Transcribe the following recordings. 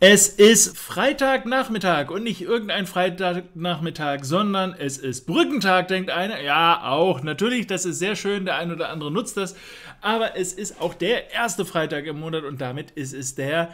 Es ist Freitagnachmittag und nicht irgendein Freitagnachmittag, sondern es ist Brückentag, denkt einer. Ja, auch. Natürlich, das ist sehr schön, der ein oder andere nutzt das. Aber es ist auch der erste Freitag im Monat und damit ist es der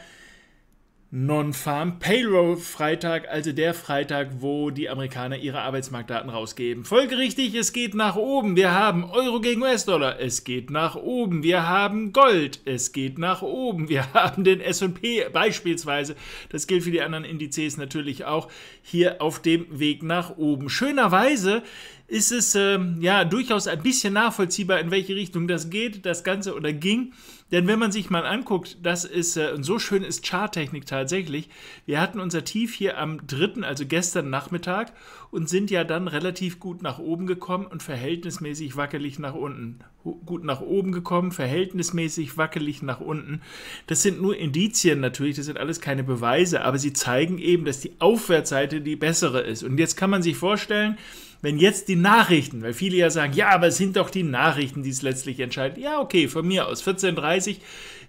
Non-Farm Payroll Freitag, also der Freitag, wo die Amerikaner ihre Arbeitsmarktdaten rausgeben. Folgerichtig, es geht nach oben. Wir haben Euro gegen US-Dollar, es geht nach oben. Wir haben Gold, es geht nach oben. Wir haben den SP beispielsweise. Das gilt für die anderen Indizes natürlich auch hier auf dem Weg nach oben. Schönerweise ist es ähm, ja durchaus ein bisschen nachvollziehbar, in welche Richtung das geht, das Ganze oder ging. Denn wenn man sich mal anguckt, das ist, äh, und so schön ist Charttechnik tatsächlich, wir hatten unser Tief hier am 3., also gestern Nachmittag, und sind ja dann relativ gut nach oben gekommen und verhältnismäßig wackelig nach unten. Gut nach oben gekommen, verhältnismäßig wackelig nach unten. Das sind nur Indizien natürlich, das sind alles keine Beweise, aber sie zeigen eben, dass die Aufwärtsseite die bessere ist. Und jetzt kann man sich vorstellen, wenn jetzt die Nachrichten, weil viele ja sagen, ja, aber es sind doch die Nachrichten, die es letztlich entscheiden. Ja, okay, von mir aus 14.30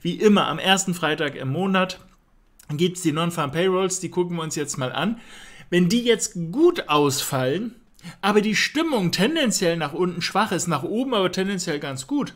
wie immer am ersten Freitag im Monat gibt es die Non-Farm Payrolls, die gucken wir uns jetzt mal an. Wenn die jetzt gut ausfallen, aber die Stimmung tendenziell nach unten schwach ist, nach oben aber tendenziell ganz gut,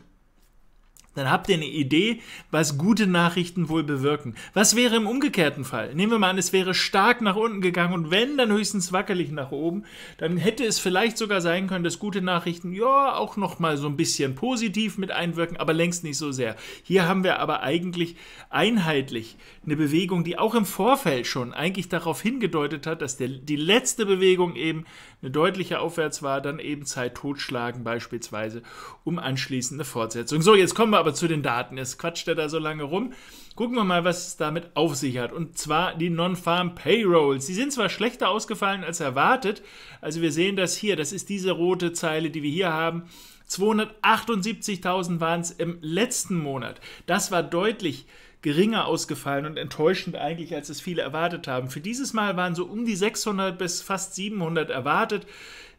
dann habt ihr eine Idee, was gute Nachrichten wohl bewirken. Was wäre im umgekehrten Fall? Nehmen wir mal an, es wäre stark nach unten gegangen und wenn, dann höchstens wackelig nach oben. Dann hätte es vielleicht sogar sein können, dass gute Nachrichten ja auch nochmal so ein bisschen positiv mit einwirken, aber längst nicht so sehr. Hier haben wir aber eigentlich einheitlich eine Bewegung, die auch im Vorfeld schon eigentlich darauf hingedeutet hat, dass der, die letzte Bewegung eben eine deutliche Aufwärts war, dann eben Zeit totschlagen beispielsweise, um anschließend eine Fortsetzung. So, jetzt kommen wir aber aber zu den Daten. Es quatscht er da so lange rum. Gucken wir mal, was es damit auf sich hat. Und zwar die Non-Farm Payrolls. Die sind zwar schlechter ausgefallen als erwartet. Also wir sehen das hier. Das ist diese rote Zeile, die wir hier haben. 278.000 waren es im letzten Monat. Das war deutlich geringer ausgefallen und enttäuschend eigentlich, als es viele erwartet haben. Für dieses Mal waren so um die 600 bis fast 700 erwartet.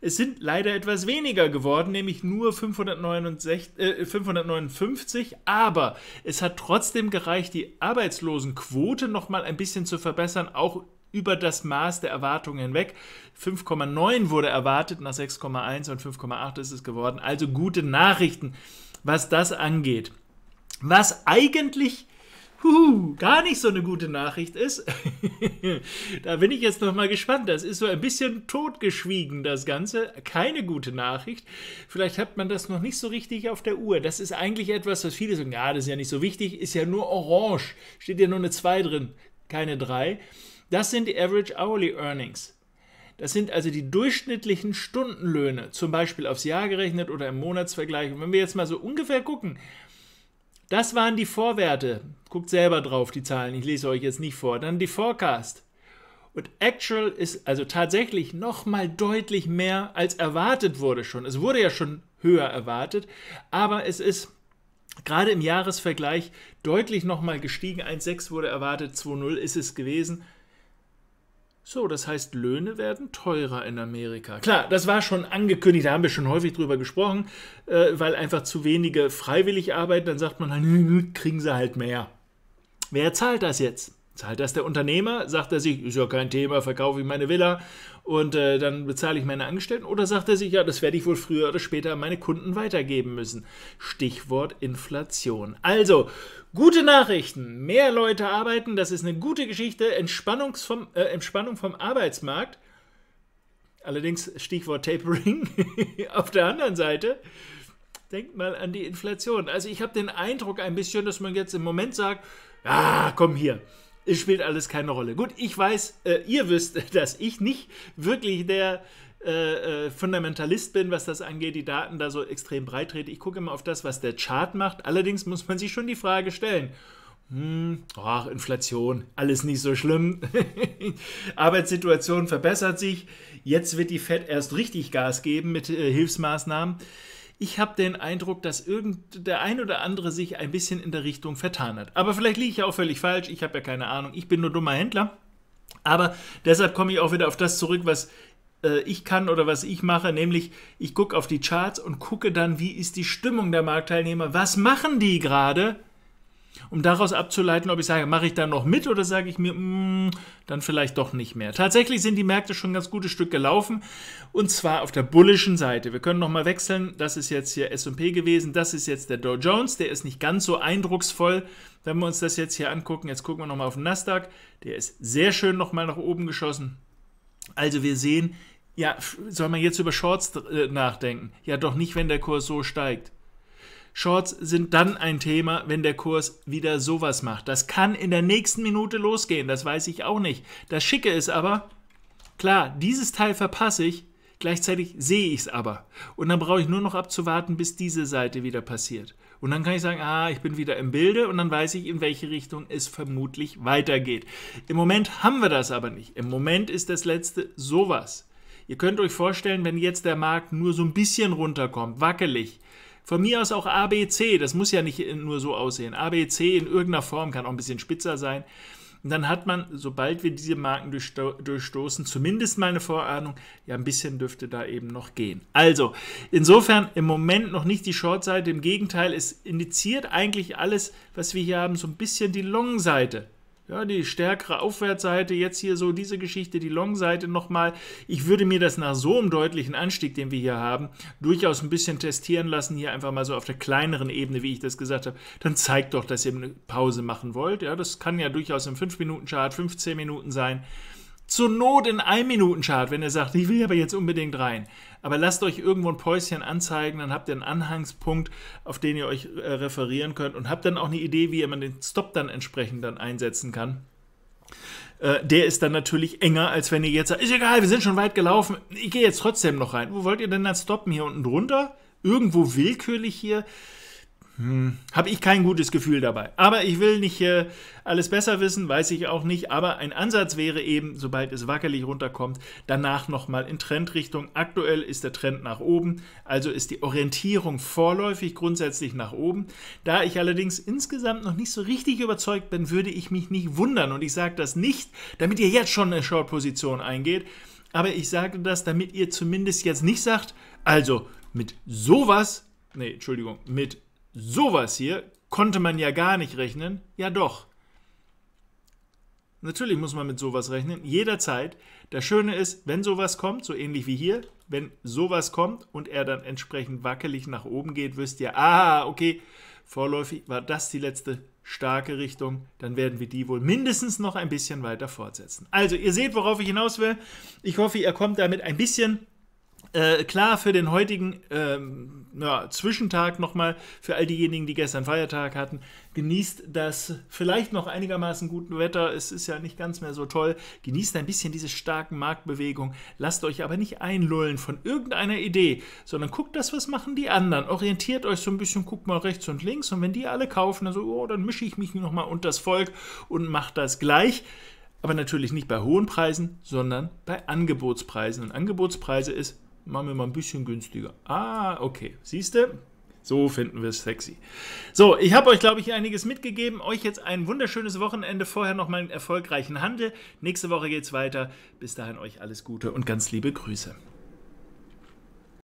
Es sind leider etwas weniger geworden, nämlich nur 569, äh, 559, aber es hat trotzdem gereicht, die Arbeitslosenquote noch mal ein bisschen zu verbessern, auch über das Maß der Erwartungen hinweg. 5,9 wurde erwartet, nach 6,1 und 5,8 ist es geworden. Also gute Nachrichten, was das angeht. Was eigentlich huhu, gar nicht so eine gute Nachricht ist. da bin ich jetzt nochmal gespannt. Das ist so ein bisschen totgeschwiegen, das Ganze. Keine gute Nachricht. Vielleicht hat man das noch nicht so richtig auf der Uhr. Das ist eigentlich etwas, was viele sagen, ja, das ist ja nicht so wichtig, ist ja nur orange. Steht ja nur eine 2 drin, keine 3. Das sind die Average Hourly Earnings. Das sind also die durchschnittlichen Stundenlöhne, zum Beispiel aufs Jahr gerechnet oder im Monatsvergleich. Und wenn wir jetzt mal so ungefähr gucken, das waren die Vorwerte. Guckt selber drauf die Zahlen, ich lese euch jetzt nicht vor. Dann die Forecast. Und Actual ist also tatsächlich nochmal deutlich mehr als erwartet wurde schon. Es wurde ja schon höher erwartet, aber es ist gerade im Jahresvergleich deutlich nochmal gestiegen. 1,6 wurde erwartet, 2,0 ist es gewesen. So, das heißt, Löhne werden teurer in Amerika. Klar, das war schon angekündigt, da haben wir schon häufig drüber gesprochen, äh, weil einfach zu wenige freiwillig arbeiten, dann sagt man, halt, kriegen sie halt mehr. Wer zahlt das jetzt? Zahlt das der Unternehmer? Sagt er sich, ist ja kein Thema, verkaufe ich meine Villa und äh, dann bezahle ich meine Angestellten? Oder sagt er sich, ja, das werde ich wohl früher oder später an meine Kunden weitergeben müssen? Stichwort Inflation. Also, gute Nachrichten. Mehr Leute arbeiten, das ist eine gute Geschichte. vom, äh, Entspannung vom Arbeitsmarkt. Allerdings Stichwort Tapering. Auf der anderen Seite, denkt mal an die Inflation. Also, ich habe den Eindruck ein bisschen, dass man jetzt im Moment sagt, ah, komm hier es spielt alles keine Rolle. Gut, ich weiß, äh, ihr wisst, dass ich nicht wirklich der äh, äh, Fundamentalist bin, was das angeht, die Daten da so extrem breit trete. Ich gucke immer auf das, was der Chart macht. Allerdings muss man sich schon die Frage stellen. Hm, ach, Inflation, alles nicht so schlimm. Arbeitssituation verbessert sich. Jetzt wird die Fed erst richtig Gas geben mit äh, Hilfsmaßnahmen ich habe den Eindruck, dass irgend der ein oder andere sich ein bisschen in der Richtung vertan hat. Aber vielleicht liege ich ja auch völlig falsch, ich habe ja keine Ahnung, ich bin nur dummer Händler. Aber deshalb komme ich auch wieder auf das zurück, was äh, ich kann oder was ich mache, nämlich ich gucke auf die Charts und gucke dann, wie ist die Stimmung der Marktteilnehmer, was machen die gerade um daraus abzuleiten, ob ich sage, mache ich da noch mit oder sage ich mir, mh, mm, dann vielleicht doch nicht mehr. Tatsächlich sind die Märkte schon ein ganz gutes Stück gelaufen und zwar auf der bullischen Seite. Wir können nochmal wechseln. Das ist jetzt hier S&P gewesen. Das ist jetzt der Dow Jones. Der ist nicht ganz so eindrucksvoll, wenn wir uns das jetzt hier angucken. Jetzt gucken wir nochmal auf den Nasdaq. Der ist sehr schön nochmal nach oben geschossen. Also wir sehen, ja, soll man jetzt über Shorts äh, nachdenken? Ja, doch nicht, wenn der Kurs so steigt. Shorts sind dann ein Thema, wenn der Kurs wieder sowas macht. Das kann in der nächsten Minute losgehen, das weiß ich auch nicht. Das Schicke ist aber, klar, dieses Teil verpasse ich, gleichzeitig sehe ich es aber. Und dann brauche ich nur noch abzuwarten, bis diese Seite wieder passiert. Und dann kann ich sagen, ah, ich bin wieder im Bilde und dann weiß ich, in welche Richtung es vermutlich weitergeht. Im Moment haben wir das aber nicht. Im Moment ist das letzte sowas. Ihr könnt euch vorstellen, wenn jetzt der Markt nur so ein bisschen runterkommt, wackelig, von mir aus auch ABC, das muss ja nicht nur so aussehen. ABC in irgendeiner Form kann auch ein bisschen spitzer sein. Und dann hat man, sobald wir diese Marken durchsto durchstoßen, zumindest mal eine Vorahnung, ja, ein bisschen dürfte da eben noch gehen. Also, insofern im Moment noch nicht die Short-Seite. Im Gegenteil, es indiziert eigentlich alles, was wir hier haben, so ein bisschen die Long-Seite ja, die stärkere Aufwärtsseite, jetzt hier so diese Geschichte, die Long-Seite nochmal. Ich würde mir das nach so einem deutlichen Anstieg, den wir hier haben, durchaus ein bisschen testieren lassen, hier einfach mal so auf der kleineren Ebene, wie ich das gesagt habe. Dann zeigt doch, dass ihr eine Pause machen wollt. Ja, das kann ja durchaus im 5-Minuten-Chart 15 Minuten sein. Zur Not in einem minuten chart wenn ihr sagt, ich will aber jetzt unbedingt rein. Aber lasst euch irgendwo ein Päuschen anzeigen, dann habt ihr einen Anhangspunkt, auf den ihr euch äh, referieren könnt und habt dann auch eine Idee, wie man den Stop dann entsprechend dann einsetzen kann äh, der ist dann natürlich enger, als wenn ihr jetzt sagt, ist egal, wir sind schon weit gelaufen, ich gehe jetzt trotzdem noch rein. Wo wollt ihr denn dann stoppen? Hier unten drunter? Irgendwo willkürlich hier? hm, habe ich kein gutes Gefühl dabei. Aber ich will nicht äh, alles besser wissen, weiß ich auch nicht. Aber ein Ansatz wäre eben, sobald es wackelig runterkommt, danach nochmal in Trendrichtung. Aktuell ist der Trend nach oben, also ist die Orientierung vorläufig grundsätzlich nach oben. Da ich allerdings insgesamt noch nicht so richtig überzeugt bin, würde ich mich nicht wundern. Und ich sage das nicht, damit ihr jetzt schon eine Short-Position eingeht. Aber ich sage das, damit ihr zumindest jetzt nicht sagt, also mit sowas, nee, Entschuldigung, mit Sowas hier konnte man ja gar nicht rechnen. Ja doch. Natürlich muss man mit sowas rechnen, jederzeit. Das Schöne ist, wenn sowas kommt, so ähnlich wie hier, wenn sowas kommt und er dann entsprechend wackelig nach oben geht, wisst ihr, ah, okay, vorläufig war das die letzte starke Richtung, dann werden wir die wohl mindestens noch ein bisschen weiter fortsetzen. Also, ihr seht, worauf ich hinaus will. Ich hoffe, ihr kommt damit ein bisschen äh, klar, für den heutigen ähm, ja, Zwischentag nochmal, für all diejenigen, die gestern Feiertag hatten, genießt das vielleicht noch einigermaßen guten Wetter. Es ist ja nicht ganz mehr so toll. Genießt ein bisschen diese starken Marktbewegungen. Lasst euch aber nicht einlullen von irgendeiner Idee, sondern guckt das, was machen die anderen. Orientiert euch so ein bisschen, guckt mal rechts und links. Und wenn die alle kaufen, dann so, oh, dann mische ich mich nochmal unter das Volk und mache das gleich. Aber natürlich nicht bei hohen Preisen, sondern bei Angebotspreisen. Und Angebotspreise ist Machen wir mal ein bisschen günstiger. Ah, okay. Siehst du? So finden wir es sexy. So, ich habe euch, glaube ich, einiges mitgegeben. Euch jetzt ein wunderschönes Wochenende. Vorher noch mal einen erfolgreichen Handel. Nächste Woche geht es weiter. Bis dahin euch alles Gute und ganz liebe Grüße.